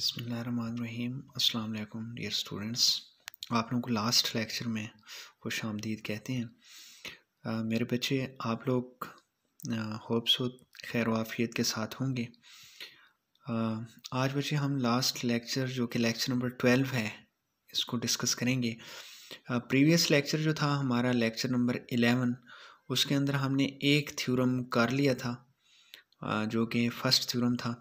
बसमीम अल्लाम dear students आप लोगों को लास्ट लेक्चर में खुश आमदीद कहते हैं आ, मेरे बच्चे आप लोग होप्स हो खैर वाफियत के साथ होंगे आज बच्चे हम लास्ट लेक्चर जो कि लेक्चर नंबर ट्वेल्व है इसको डिस्कस करेंगे प्रीवियस लेक्चर जो था हमारा लेक्चर नंबर एलेवन उसके अंदर हमने एक थ्यूरम कर लिया था आ, जो कि फ़र्स्ट थ्यूरम था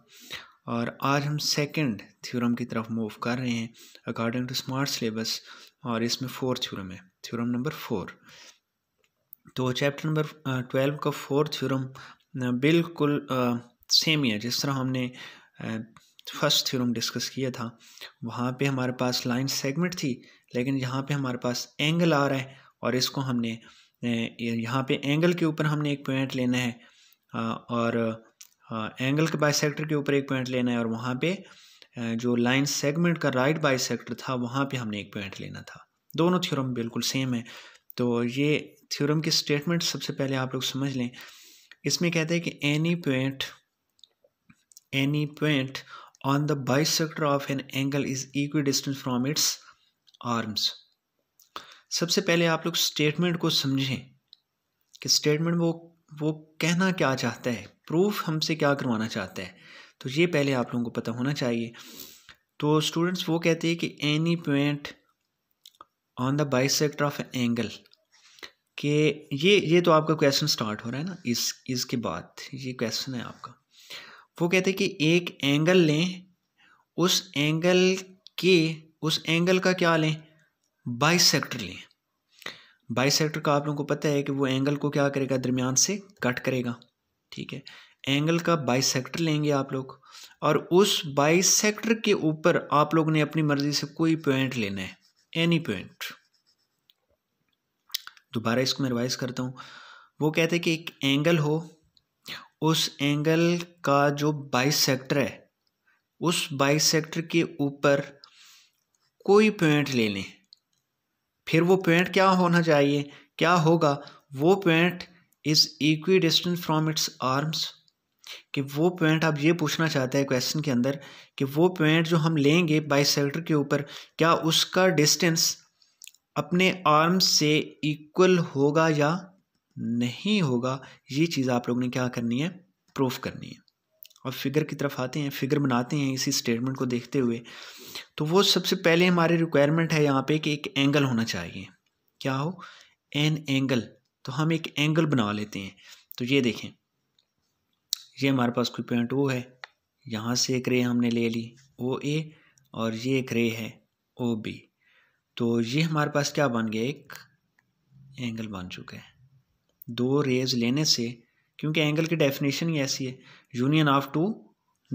और आज हम सेकंड थ्योरम की तरफ मूव कर रहे हैं अकॉर्डिंग टू स्मार्ट सिलेबस और इसमें फोर थ्योरम है थ्योरम नंबर फोर तो चैप्टर नंबर ट्वेल्व का फोर थ्योरम uh, बिल्कुल सेम uh, ही है जिस तरह हमने फर्स्ट थ्योरम डिस्कस किया था वहाँ पे हमारे पास लाइन सेगमेंट थी लेकिन यहाँ पे हमारे पास एंगल आ रहा है और इसको हमने uh, यहाँ पे एंगल के ऊपर हमने एक पॉइंट लेना है और एंगल के बाइसेक्टर के ऊपर एक पॉइंट लेना है और वहाँ पे जो लाइन सेगमेंट का राइट बाइसेक्टर था वहाँ पे हमने एक पॉइंट लेना था दोनों थ्योरम बिल्कुल सेम है तो ये थ्योरम की स्टेटमेंट सबसे पहले आप लोग समझ लें इसमें कहते हैं कि any point any point on the bisector of an angle is equidistant from its arms सबसे पहले आप लोग स्टेटमेंट को समझें कि स्टेटमेंट वो वो कहना क्या चाहता है प्रूफ हमसे क्या करवाना चाहता है तो ये पहले आप लोगों को पता होना चाहिए तो स्टूडेंट्स वो कहते हैं कि any point on the bisector of angle के ये ये तो आपका क्वेश्चन स्टार्ट हो रहा है ना इस इसके बाद ये क्वेश्चन है आपका वो कहते हैं कि एक एंगल लें उस एंगल के उस एंगल का क्या लें बाइसेक्टर लें बाई सेक्टर का आप लोगों को पता है कि वो एंगल को क्या करेगा दरमियान से कट करेगा ठीक है एंगल का बाई सेक्टर लेंगे आप लोग और उस बाई सेक्टर के ऊपर आप लोग ने अपनी मर्जी से कोई पॉइंट लेना है एनी पॉइंट दोबारा इसको मैं रिवाइज करता हूँ वो कहते हैं कि एक एंगल हो उस एंगल का जो बाई सेक्टर है उस बाई सेक्टर के ऊपर कोई पॉइंट ले लें फिर वो पॉइंट क्या होना चाहिए क्या होगा वो point is equidistant from its arms कि वो पॉइंट आप ये पूछना चाहते हैं क्वेश्चन के अंदर कि वो पॉइंट जो हम लेंगे बाई के ऊपर क्या उसका डिस्टेंस अपने आर्म से इक्वल होगा या नहीं होगा ये चीज़ आप लोगों ने क्या करनी है प्रूफ करनी है और फिगर की तरफ आते हैं फिगर बनाते हैं इसी स्टेटमेंट को देखते हुए तो वो सबसे पहले हमारे रिक्वायरमेंट है यहाँ पे कि एक एंगल होना चाहिए क्या हो एन एंगल तो हम एक एंगल बना लेते हैं तो ये देखें ये हमारे पास कोई पॉइंट ओ है यहाँ से एक रे हमने ले ली ओ ए और ये एक रे है ओ बी तो ये हमारे पास क्या बन गया एक एंगल बन चुका है दो रेज लेने से क्योंकि एंगल की डेफिनेशन ही ऐसी है union of two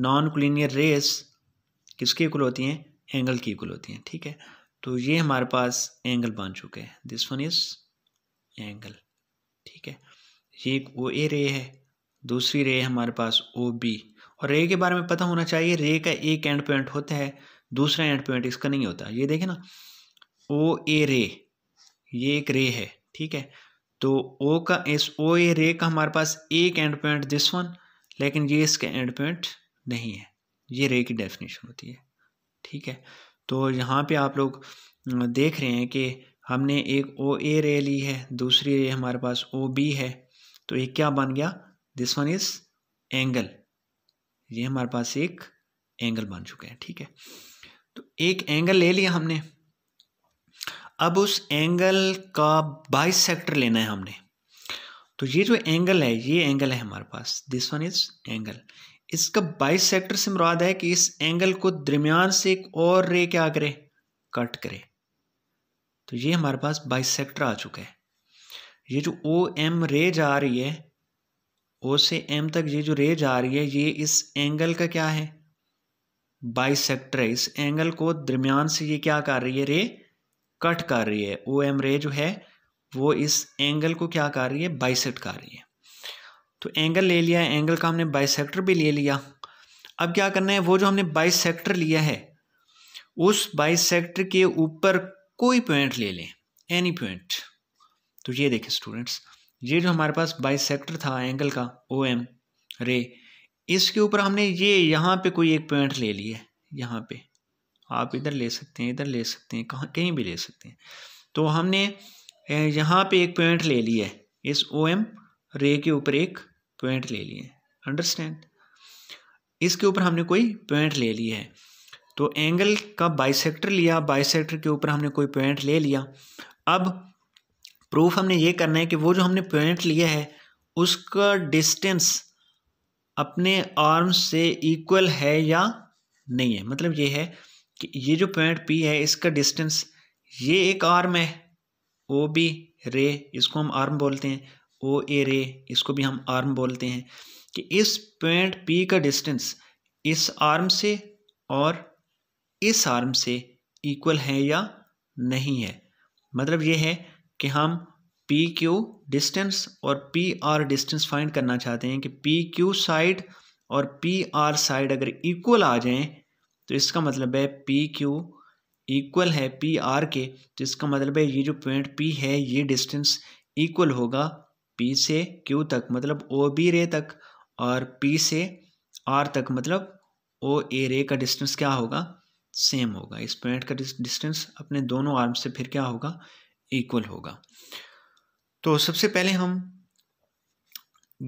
non collinear rays किसके इक्वल होती हैं एंगल की इक्वल होती हैं ठीक है तो ये हमारे पास एंगल बन चुके हैं दिस वन इज एंगल ठीक है ये एक ओ ए रे है दूसरी रे है हमारे पास ओ बी और रे के बारे में पता होना चाहिए रे का एक एंड पॉइंट होता है दूसरा एंड पॉइंट इसका नहीं होता ये देखें ना ओ ए रे ये एक रे है ठीक है तो ओ का इस ओ ए रे का हमारे पास एक एंड पॉइंट दिस वन लेकिन ये इसके एंड पॉइंट नहीं है ये रे की डेफिनेशन होती है ठीक है तो यहाँ पे आप लोग देख रहे हैं कि हमने एक ओ ए रे ली है दूसरी रे हमारे पास ओ बी है तो ये क्या बन गया दिस वन इज़ एंगल ये हमारे पास एक एंगल बन चुका है ठीक है तो एक एंगल ले लिया हमने अब उस एंगल का बाइसेक्टर लेना है हमने तो ये जो एंगल है ये एंगल है हमारे पास दिस वन इज एंगल इसका बाईस सेक्टर से मुराद है कि इस एंगल को दरमियान से एक और रे क्या करे कट करे तो ये हमारे पास बाईस सेक्टर आ चुका है ये जो ओ एम रे जा रही है ओ से एम तक ये जो रे जा रही है ये इस एंगल का क्या है बाईस सेक्टर है इस एंगल को दरमियान से ये क्या कर रही है रे कट कर रही है ओ एम रे जो है वो इस एंगल को क्या कर रही है बाइसेक्ट कर रही है तो एंगल ले लिया एंगल का हमने बाइसेक्टर भी ले लिया अब क्या करना है वो जो हमने बाइसेक्टर लिया है उस बाइसेक्टर के ऊपर कोई पॉइंट ले लें एनी पॉइंट तो ये देखें स्टूडेंट्स ये जो हमारे पास बाइसेक्टर था एंगल का ओ एम रे इसके ऊपर हमने ये यहाँ पे कोई एक पॉइंट ले लिया है यहाँ पे आप इधर ले सकते हैं इधर ले सकते हैं कहाँ कहीं भी ले सकते हैं तो हमने यहाँ पे एक पॉइंट ले लिया है इस ओ एम रे के ऊपर एक पॉइंट ले लिए अंडरस्टैंड इसके ऊपर हमने कोई पॉइंट ले लिया है तो एंगल का बाइसेक्टर लिया बाइसेक्टर के ऊपर हमने कोई पॉइंट ले लिया अब प्रूफ हमने ये करना है कि वो जो हमने पॉइंट लिया है उसका डिस्टेंस अपने आर्म से इक्वल है या नहीं है मतलब ये है कि ये जो पॉइंट पी है इसका डिस्टेंस ये एक आर्म है ओ बी रे इसको हम आर्म बोलते हैं ओ ए रे इसको भी हम आर्म बोलते हैं कि इस पॉइंट पी का डिस्टेंस इस आर्म से और इस आर्म से इक्वल है या नहीं है मतलब ये है कि हम पी क्यू डिस्टेंस और पी आर डिस्टेंस फाइंड करना चाहते हैं कि पी क्यू साइड और पी आर साइड अगर इक्वल आ जाएं तो इसका मतलब है पी क्यू इक्वल है पी आर के तो इसका मतलब है ये जो पॉइंट पी है ये डिस्टेंस इक्वल होगा पी से क्यू तक मतलब ओ बी रे तक और पी से आर तक मतलब ओ ए रे का डिस्टेंस क्या होगा सेम होगा इस पॉइंट का डिस्टेंस अपने दोनों आर्म से फिर क्या होगा इक्वल होगा तो सबसे पहले हम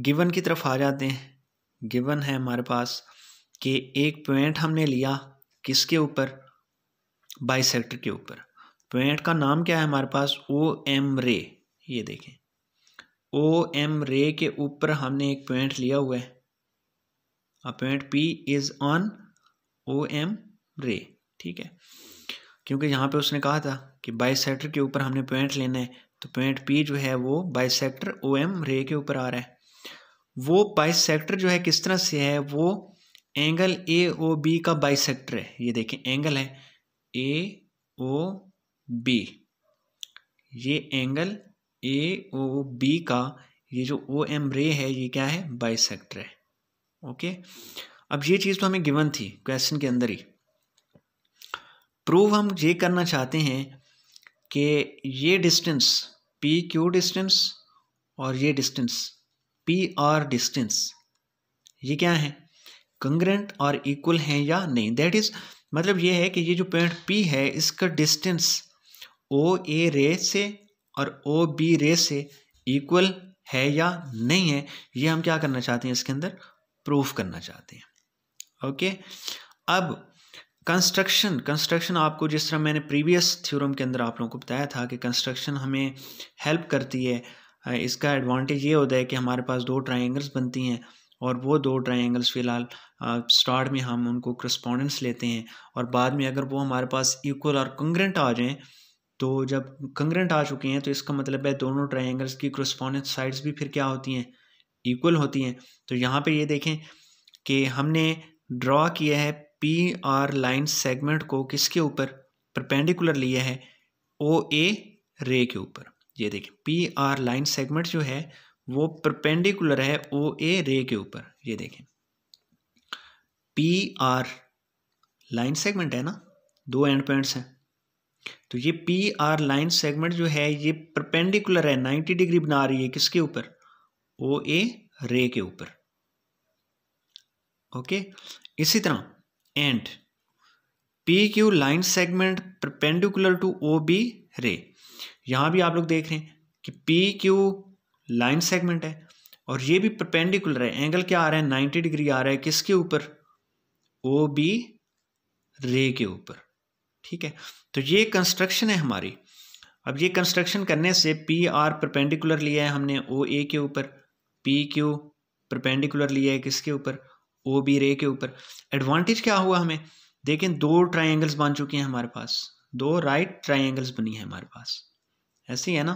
गिवन की तरफ आ जाते हैं गिवन है हमारे पास कि एक पॉइंट हमने लिया किसके ऊपर बाई सेक्टर के ऊपर पॉइंट का नाम क्या है हमारे पास ओ एम रे ये देखें ओ एम रे के ऊपर हमने एक पॉइंट लिया हुआ है point P is on O M ray ठीक है क्योंकि यहाँ पे उसने कहा था कि बाई सेक्टर के ऊपर हमने पॉइंट लेना है तो पॉइंट पी जो है वो बाई सेक्टर ओ एम रे के ऊपर आ रहा है वो बाई सेक्टर जो है किस तरह से है वो एंगल ए ओ बी का बाई सेक्टर है ये देखें एंगल है ए ओ बी ये एंगल ए ओ बी का ये जो ओ एम रे है ये क्या है बाई है ओके अब ये चीज़ तो हमें गिवन थी क्वेश्चन के अंदर ही प्रूव हम ये करना चाहते हैं कि ये डिस्टेंस पी क्यू डिस्टेंस और ये डिस्टेंस पी आर डिस्टेंस ये क्या है कंग्रेंट और इक्वल हैं या नहीं दैट इज़ मतलब ये है कि ये जो पॉइंट पी है इसका डिस्टेंस ओ ए रे से और ओ बी रे से इक्वल है या नहीं है ये हम क्या करना चाहते हैं इसके अंदर प्रूफ करना चाहते हैं ओके अब कंस्ट्रक्शन कंस्ट्रक्शन आपको जिस तरह मैंने प्रीवियस थ्योरम के अंदर आप लोगों को बताया था कि कंस्ट्रक्शन हमें हेल्प करती है इसका एडवांटेज ये होता है कि हमारे पास दो ट्राइंगल्स बनती हैं और वो दो ट्रायंगल्स फ़िलहाल स्टार्ट में हम उनको करस्पॉन्डेंस लेते हैं और बाद में अगर वो हमारे पास इक्वल और कंग्रेंट आ जाएँ तो जब कंग्रेंट आ चुके हैं तो इसका मतलब है दोनों ट्रायंगल्स की करस्पॉन्डेंस साइड्स भी फिर क्या होती हैं इक्वल होती हैं तो यहाँ पर ये देखें कि हमने ड्रॉ किया है पी आर लाइन सेगमेंट को किसके ऊपर परपेंडिकुलर लिया है ओ ए रे के ऊपर ये देखें पी आर लाइन सेगमेंट जो है वो परपेंडिकुलर है ओ ए रे के ऊपर ये देखें पी आर लाइन सेगमेंट है ना दो एंड पॉइंट्स हैं तो ये पी आर लाइन सेगमेंट जो है ये परपेंडिकुलर है नाइन्टी डिग्री बना रही है किसके ऊपर ओ ए रे के ऊपर ओके इसी तरह and P Q line segment perpendicular to O B ray यहां भी आप लोग देख रहे हैं कि पी क्यू लाइन सेगमेंट है और ये भी परपेंडिकुलर है एंगल क्या आ रहा है नाइन्टी डिग्री आ रहा है किसके ऊपर ओ बी रे के ऊपर ठीक है तो ये कंस्ट्रक्शन है हमारी अब ये कंस्ट्रक्शन करने से पी आर परपेंडिकुलर लिया है हमने ओ ए के ऊपर पी क्यू परपेंडिकुलर लिया है किसके ऊपर ओ बी रे के ऊपर एडवांटेज क्या हुआ हमें देखें दो ट्राइंगल्स बन चुके हैं हमारे पास दो राइट ट्राइंगल्स बनी है हमारे पास ऐसे ही है ना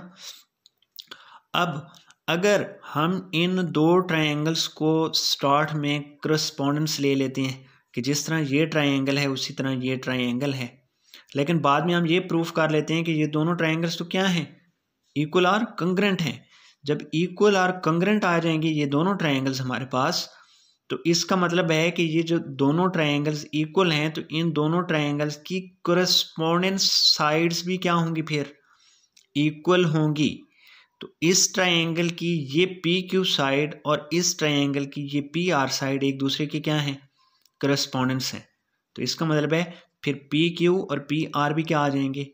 अब अगर हम इन दो ट्रायंगल्स को स्टार्ट में क्रस्पोंडेंस ले लेते हैं कि जिस तरह ये ट्रायंगल है उसी तरह ये ट्रायंगल है लेकिन बाद में हम ये प्रूफ कर लेते हैं कि ये दोनों ट्रायंगल्स तो क्या हैं इक्वल आर कंग्रेंट हैं जब इक्वल आर कंग्रेंट आ जाएंगे ये दोनों ट्रायंगल्स हमारे पास तो इसका मतलब है कि ये जो दोनों ट्रायंगल्स इक्वल हैं तो इन दोनों ट्रायंगल्स की करस्पॉन्डेंस साइड्स भी क्या होंगी फिर इक्वल होंगी तो इस ट्राइंगल की ये पी क्यू साइड और इस ट्राइंगल की ये पी आर साइड एक दूसरे के क्या हैं करस्पॉन्डेंस हैं तो इसका मतलब है फिर पी क्यू और पी आर भी क्या आ जाएंगे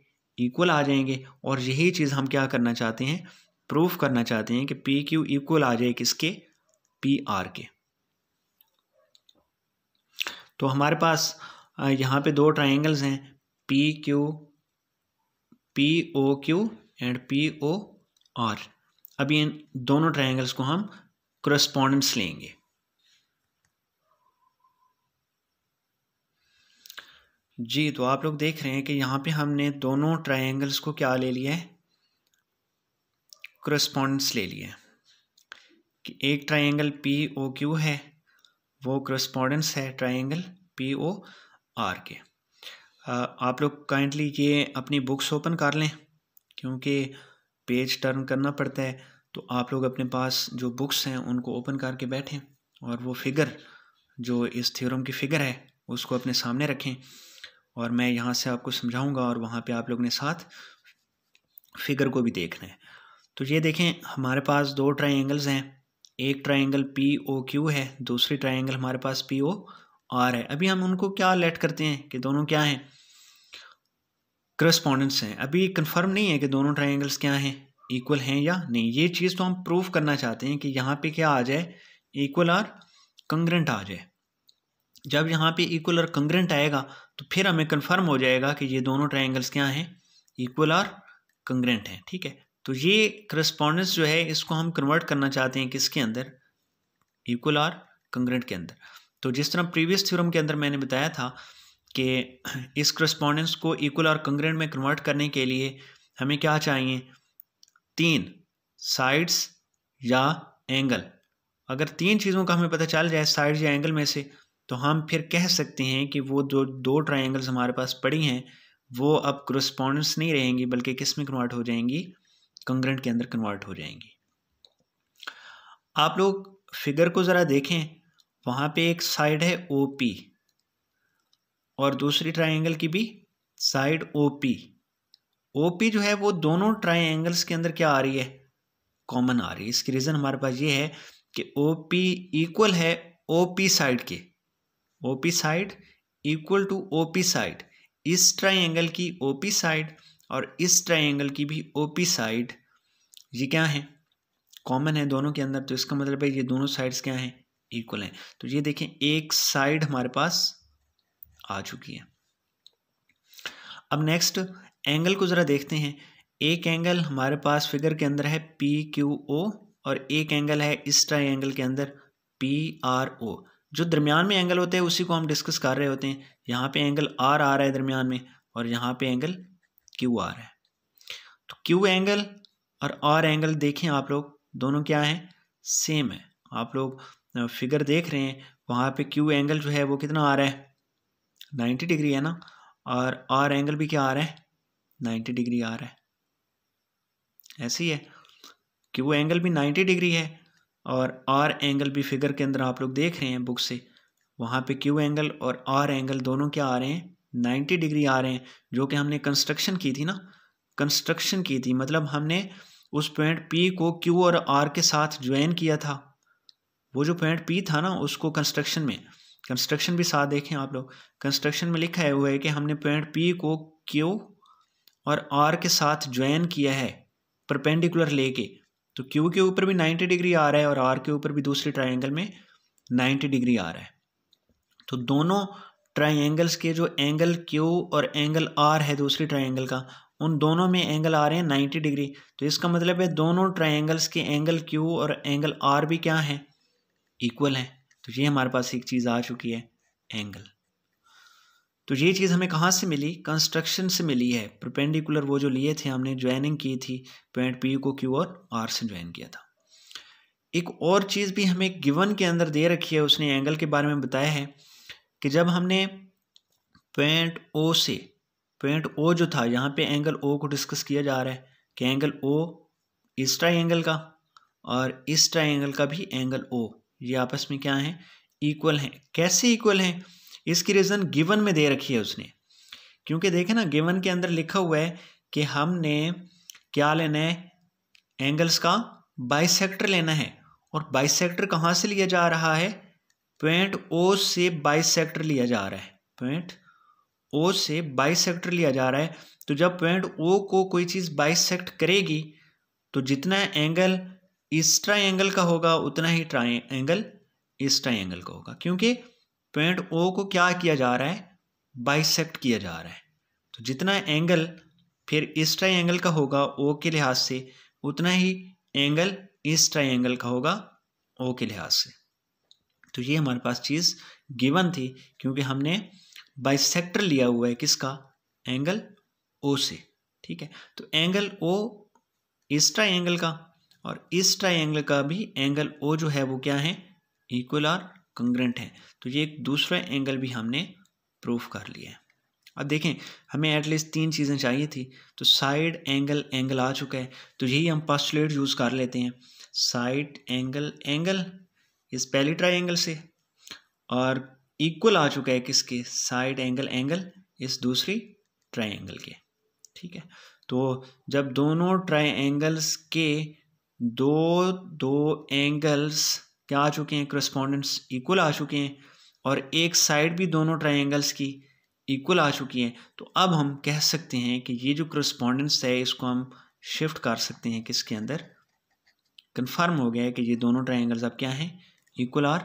इक्वल आ जाएंगे और यही चीज़ हम क्या करना चाहते हैं प्रूफ करना चाहते हैं कि पी क्यू इक्वल आ जाए किसके पी आर के तो हमारे पास यहाँ पे दो ट्राइंगल्स हैं P Q P O Q and P O और अब इन दोनों ट्रायंगल्स को हम क्रस्पॉन्डेंट्स लेंगे जी तो आप लोग देख रहे हैं कि यहाँ पे हमने दोनों ट्रायंगल्स को क्या ले लिया है क्रस्पॉन्डेंट्स ले लिया है कि एक ट्रायंगल पी ओ क्यू है वो क्रस्पॉन्डेंट्स है ट्रायंगल पी ओ आर के आप लोग काइंडली ये अपनी बुक्स ओपन कर लें क्योंकि पेज टर्न करना पड़ता है तो आप लोग अपने पास जो बुक्स हैं उनको ओपन करके बैठें और वो फिगर जो इस थ्योरम की फिगर है उसको अपने सामने रखें और मैं यहाँ से आपको समझाऊँगा और वहाँ पे आप लोग ने साथ फिगर को भी देखना है तो ये देखें हमारे पास दो ट्राइंगल्स हैं एक ट्राइंगल पी ओ क्यू है दूसरी ट्राइंगल हमारे पास पी ओ आर है अभी हम उनको क्या लेट करते हैं कि दोनों क्या हैं करस्पॉन्डेंस हैं अभी कन्फर्म नहीं है कि दोनों ट्राइंगल्स क्या हैं इक्वल हैं या नहीं ये चीज़ तो हम प्रूव करना चाहते हैं कि यहाँ पे क्या आ जाए इक्वल और कंग्रेंट आ जाए जब यहाँ पे इक्वल और कंग्रेंट आएगा तो फिर हमें कन्फर्म हो जाएगा कि ये दोनों ट्राइंगल्स क्या हैं इक्वल और कंग्रेंट हैं ठीक है तो ये करस्पॉन्डेंस जो है इसको हम कन्वर्ट करना चाहते हैं किसके अंदर इक्वल और कंग्रेंट के अंदर तो जिस तरह प्रीवियस थ्योरम के अंदर मैंने बताया था कि इस करस्पॉन्डेंस को इक्वल और कंग्रेंट में कन्वर्ट करने के लिए हमें क्या चाहिए तीन साइड्स या एंगल अगर तीन चीज़ों का हमें पता चल जाए साइड्स या एंगल में से तो हम फिर कह सकते हैं कि वो जो दो ट्राइंगल्स हमारे पास पड़ी हैं वो अब क्रोस्पॉन्डेंस नहीं रहेंगी बल्कि किस में कन्वर्ट हो जाएंगी कंग्रेंट के अंदर कन्वर्ट हो जाएंगी आप लोग फिगर को ज़रा देखें वहाँ पे एक साइड है ओ पी और दूसरी ट्राइंगल की भी side O P O P जो है वो दोनों ट्राइंगल्स के अंदर क्या आ रही है कॉमन आ रही है इसकी रीज़न हमारे पास ये है कि ओ पी इक्वल है ओ पी साइड के O P side equal to O P side इस ट्राइंगल की ओ पी साइड और इस ट्राइंगल की भी ओ पी साइड ये क्या है कॉमन है दोनों के अंदर तो इसका मतलब है ये दोनों साइड्स क्या हैं इक्वल हैं तो ये देखें एक साइड हमारे पास आ चुकी है अब नेक्स्ट एंगल को ज़रा देखते हैं एक एंगल हमारे पास फिगर के अंदर है पी क्यू ओ और एक एंगल है इस ट्राई एंगल के अंदर पी आर ओ जो दरमियान में एंगल होते हैं उसी को हम डिस्कस कर रहे होते हैं यहाँ पे एंगल आर आ रहा है दरमियान में और यहाँ पे एंगल क्यू आर है तो क्यू एंगल और आर एंगल देखें आप लोग दोनों क्या हैं सेम है आप लोग फिगर देख रहे हैं वहाँ पे क्यू एंगल जो है वो कितना आ रहा है नाइन्टी डिग्री है ना और आर एंगल भी क्या आ रहा है नाइन्टी डिग्री आ रहा है ऐसी है कि वो एंगल भी नाइन्टी डिग्री है और आर एंगल भी फिगर के अंदर आप लोग देख रहे हैं बुक से वहाँ पे क्यू एंगल और आर एंगल दोनों क्या आ रहे हैं नाइन्टी डिग्री आ रहे हैं जो कि हमने कंस्ट्रक्शन की थी ना कंस्ट्रक्शन की थी मतलब हमने उस पॉइंट पी को क्यू और आर के साथ ज्वाइन किया था वो जो पॉइंट पी था ना उसको कंस्ट्रक्शन में कंस्ट्रक्शन भी साथ देखें आप लोग कंस्ट्रक्शन में लिखा है हुआ है कि हमने पॉइंट पी को क्यू और आर के साथ ज्वाइन किया है परपेंडिकुलर लेके तो क्यू के ऊपर भी 90 डिग्री आ रहा है और आर के ऊपर भी दूसरे ट्राइंगल में 90 डिग्री आ रहा है तो दोनों ट्राइंगल्स के जो एंगल क्यू और एंगल आर है दूसरे ट्राइंगल का उन दोनों में एंगल आ रहे हैं नाइन्टी डिग्री तो इसका मतलब है दोनों ट्राइंगल्स के एंगल क्यू और एंगल आर भी क्या हैं इक्वल हैं तो ये हमारे पास एक चीज़ आ चुकी है एंगल तो ये चीज़ हमें कहाँ से मिली कंस्ट्रक्शन से मिली है प्रपेंडिकुलर वो जो लिए थे हमने ज्वाइनिंग की थी पॉइंट पी को क्यू और आर से ज्वाइन किया था एक और चीज़ भी हमें गिवन के अंदर दे रखी है उसने एंगल के बारे में बताया है कि जब हमने पॉइंट ओ से पॉइंट ओ जो था यहाँ पे एंगल ओ को डिस्कस किया जा रहा है कि एंगल ओ इस ट्राइंगल का और इस ट्राइंगल का भी एंगल ओ ये आपस में क्या हैं इक्वल हैं कैसे इक्वल हैं इसकी रीज़न गिवन में दे रखी है उसने क्योंकि देखे ना गिवन के अंदर लिखा हुआ है कि हमने क्या लेना है एंगल्स का बाइसेक्टर लेना है और बाइसेक्टर कहाँ से लिया जा रहा है पॉइंट ओ से बाइसेक्टर लिया जा रहा है पॉइंट ओ से बाइसेक्टर लिया जा रहा है तो जब पॉइंट ओ को कोई चीज़ बाइसेक्ट करेगी तो जितना एंगल इस ट्राइंगल का होगा उतना ही ट्राइंगल इस ट्राइंगल का होगा क्योंकि पॉइंट ओ को क्या किया जा रहा है बाइसेक्ट किया जा रहा है तो जितना एंगल फिर इस ट्राइंगल का होगा ओ के लिहाज से उतना ही एंगल इस ट्राइंगल का होगा ओ के लिहाज से तो ये हमारे पास चीज़ गिवन थी क्योंकि हमने बाइसेक्टर लिया हुआ है किसका एंगल ओ से ठीक है तो एंगल ओ इस ट्राइंगल का और इस ट्राइंगल का भी एंगल ओ जो है वो क्या है इक्वल और कंग्रेंट है तो ये एक दूसरा एंगल भी हमने प्रूफ कर लिया है अब देखें हमें एटलीस्ट तीन चीज़ें चाहिए थी तो साइड एंगल एंगल आ चुका है तो यही हम पास्टुलेट यूज़ कर लेते हैं साइड एंगल एंगल इस पहली ट्राइंगल से और इक्वल आ चुका है किसके साइड एंगल एंगल इस दूसरी ट्राइंगल के ठीक है तो जब दोनों ट्राइंगल्स के दो दो एंगल्स क्या आ चुके हैं करस्पॉन्डेंट्स इक्वल आ चुके हैं और एक साइड भी दोनों ट्राइंगल्स की इक्वल आ चुकी है तो अब हम कह सकते हैं कि ये जो क्रस्पोंडेंस है इसको हम शिफ्ट कर सकते हैं किसके अंदर कंफर्म हो गया है कि ये दोनों ट्राइंगल्स अब क्या हैं इक्वल और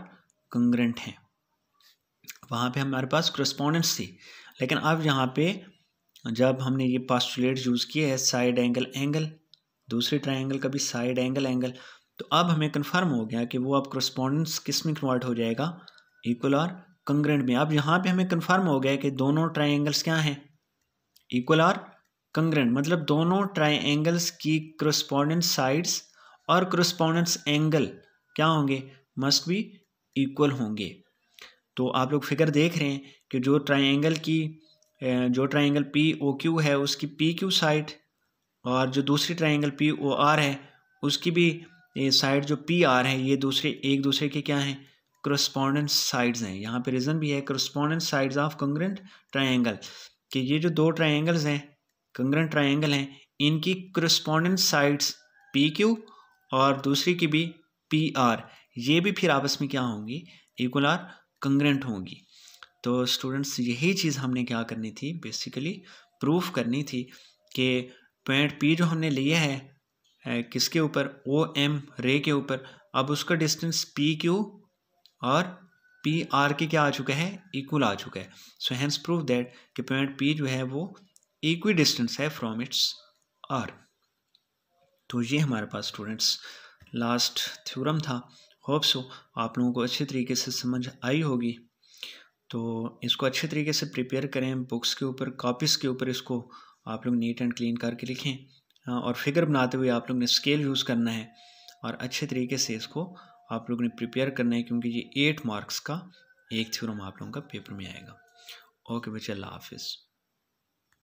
कंग्रेंट हैं वहाँ पे हमारे पास क्रस्पोंडेंस थी लेकिन अब यहाँ पे जब हमने ये पास्टुलेट यूज़ किया है साइड एंगल एंगल दूसरे ट्राइंगल का भी साइड एंगल एंगल तो अब हमें कन्फर्म हो गया कि वो अब क्रस्पॉन्डेंस किस में कन्वर्ट हो जाएगा इक्वल और कंग्रेंट में अब यहाँ पे हमें कन्फर्म हो गया कि दोनों ट्राइंगल्स क्या हैं इक्वल और कंग्रेंट मतलब दोनों ट्राइंगल्स की क्रस्पॉन्डेंस साइड्स और क्रस्पॉन्डेंस एंगल क्या होंगे मस्ट भी इक्वल होंगे तो आप लोग फिगर देख रहे हैं कि जो ट्राइंगल की जो ट्राइंगल पी ओ क्यू है उसकी पी क्यू साइड और जो दूसरी ट्राइंगल पी ओ आर है उसकी भी साइड जो पी आर है ये दूसरे एक दूसरे के क्या हैं क्रस्पॉन्डेंट साइड्स हैं यहाँ पे रीज़न भी है corresponding sides of congruent triangle कि ये जो दो ट्राइंगल्स हैं कंग्रेंट ट्राइंगल हैं इनकी क्रस्पॉन्डेंट साइड्स पी क्यू और दूसरी की भी पी आर ये भी फिर आपस में क्या होंगी इक्वल आर कंग्रेंट होंगी तो स्टूडेंट्स यही चीज़ हमने क्या करनी थी बेसिकली प्रूफ करनी थी कि पॉइंट पी जो हमने लिया है किसके ऊपर ओ एम रे के ऊपर अब उसका डिस्टेंस पी क्यू और पी आर के क्या आ चुका है इक्वल आ चुका है सो हैंस प्रूव दैट कि पॉइंट पी जो है वो इक्वी डिस्टेंस है फ्रॉम इट्स आर तो ये हमारे पास स्टूडेंट्स लास्ट थ्योरम था होप सो आप लोगों को अच्छे तरीके से समझ आई होगी तो इसको अच्छे तरीके से प्रिपेयर करें बुक्स के ऊपर कॉपीज़ के ऊपर इसको आप लोग नीट एंड क्लीन करके लिखें हाँ, और फिगर बनाते हुए आप लोग ने स्केल यूज़ करना है और अच्छे तरीके से इसको आप लोग ने प्रिपेयर करना है क्योंकि ये एट मार्क्स का एक थ्योरम आप लोगों का पेपर में आएगा ओके बच्चे अल्लाह हाफिज़